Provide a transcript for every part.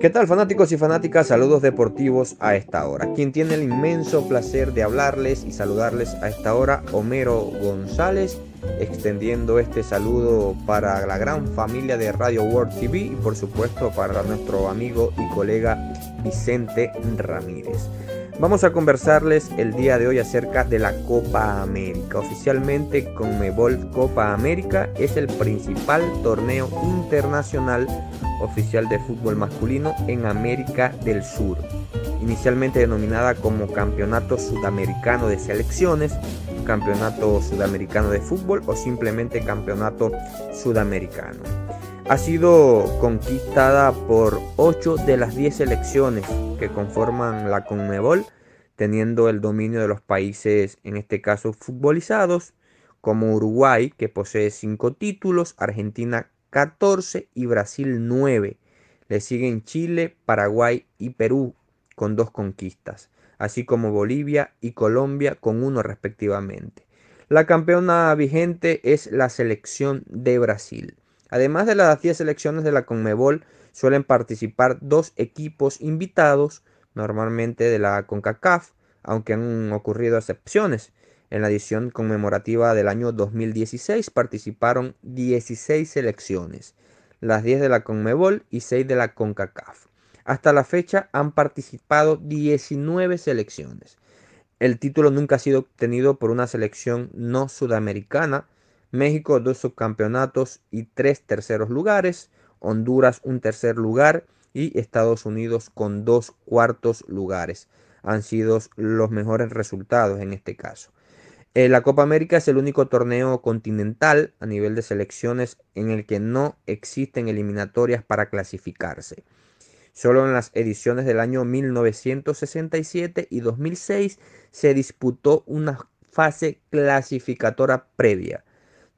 ¿Qué tal fanáticos y fanáticas? Saludos deportivos a esta hora. Quien tiene el inmenso placer de hablarles y saludarles a esta hora, Homero González, extendiendo este saludo para la gran familia de Radio World TV y por supuesto para nuestro amigo y colega Vicente Ramírez. Vamos a conversarles el día de hoy acerca de la Copa América. Oficialmente Conmebol Copa América es el principal torneo internacional oficial de fútbol masculino en América del Sur, inicialmente denominada como Campeonato Sudamericano de Selecciones, Campeonato Sudamericano de Fútbol o simplemente Campeonato Sudamericano. Ha sido conquistada por 8 de las 10 selecciones que conforman la CONMEBOL, teniendo el dominio de los países, en este caso futbolizados, como Uruguay, que posee 5 títulos, Argentina 14 y Brasil 9. Le siguen Chile, Paraguay y Perú con dos conquistas, así como Bolivia y Colombia con uno respectivamente. La campeona vigente es la selección de Brasil. Además de las 10 selecciones de la Conmebol, suelen participar dos equipos invitados, normalmente de la CONCACAF, aunque han ocurrido excepciones. En la edición conmemorativa del año 2016 participaron 16 selecciones, las 10 de la CONMEBOL y 6 de la CONCACAF. Hasta la fecha han participado 19 selecciones. El título nunca ha sido obtenido por una selección no sudamericana. México dos subcampeonatos y tres terceros lugares, Honduras un tercer lugar y Estados Unidos con dos cuartos lugares. Han sido los mejores resultados en este caso. Eh, la Copa América es el único torneo continental a nivel de selecciones en el que no existen eliminatorias para clasificarse. Solo en las ediciones del año 1967 y 2006 se disputó una fase clasificatoria previa.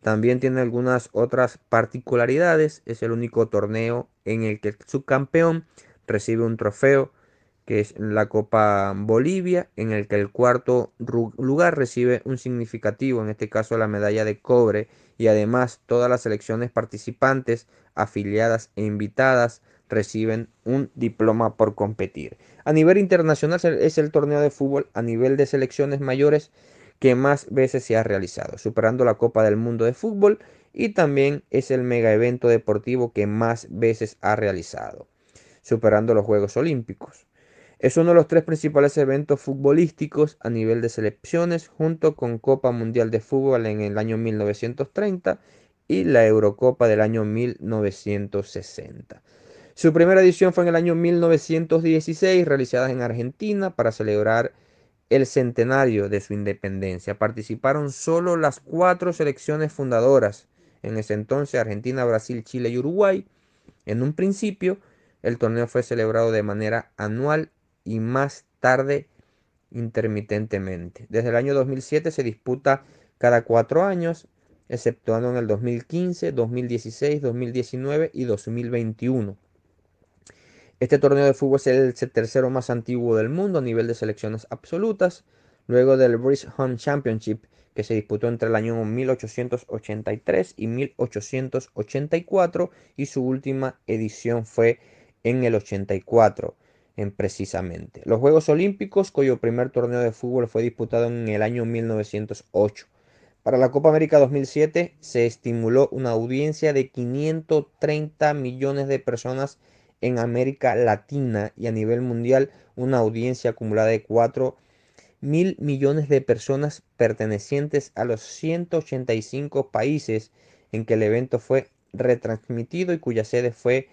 También tiene algunas otras particularidades. Es el único torneo en el que el subcampeón recibe un trofeo que es la Copa Bolivia, en el que el cuarto lugar recibe un significativo, en este caso la medalla de cobre, y además todas las selecciones participantes, afiliadas e invitadas reciben un diploma por competir. A nivel internacional es el torneo de fútbol a nivel de selecciones mayores que más veces se ha realizado, superando la Copa del Mundo de Fútbol y también es el mega evento deportivo que más veces ha realizado, superando los Juegos Olímpicos. Es uno de los tres principales eventos futbolísticos a nivel de selecciones, junto con Copa Mundial de Fútbol en el año 1930 y la Eurocopa del año 1960. Su primera edición fue en el año 1916, realizada en Argentina para celebrar el centenario de su independencia. Participaron solo las cuatro selecciones fundadoras, en ese entonces Argentina, Brasil, Chile y Uruguay. En un principio, el torneo fue celebrado de manera anual y más tarde intermitentemente. Desde el año 2007 se disputa cada cuatro años, exceptuando en el 2015, 2016, 2019 y 2021. Este torneo de fútbol es el tercero más antiguo del mundo a nivel de selecciones absolutas, luego del Home Championship que se disputó entre el año 1883 y 1884 y su última edición fue en el 84 precisamente. Los Juegos Olímpicos, cuyo primer torneo de fútbol fue disputado en el año 1908. Para la Copa América 2007 se estimuló una audiencia de 530 millones de personas en América Latina y a nivel mundial una audiencia acumulada de 4 mil millones de personas pertenecientes a los 185 países en que el evento fue retransmitido y cuya sede fue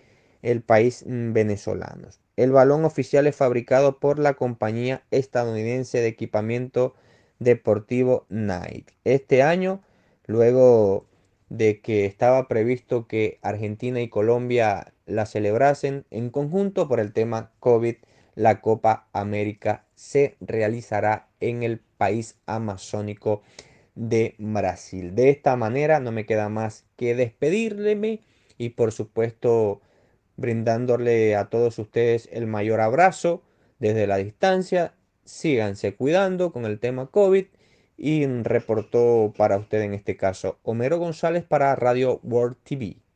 el país mm, venezolano. El balón oficial es fabricado por la compañía estadounidense de equipamiento deportivo Nike. Este año, luego de que estaba previsto que Argentina y Colombia la celebrasen en conjunto por el tema COVID, la Copa América se realizará en el país amazónico de Brasil. De esta manera no me queda más que despedirme y por supuesto brindándole a todos ustedes el mayor abrazo desde la distancia. Síganse cuidando con el tema COVID y reportó para usted en este caso Homero González para Radio World TV.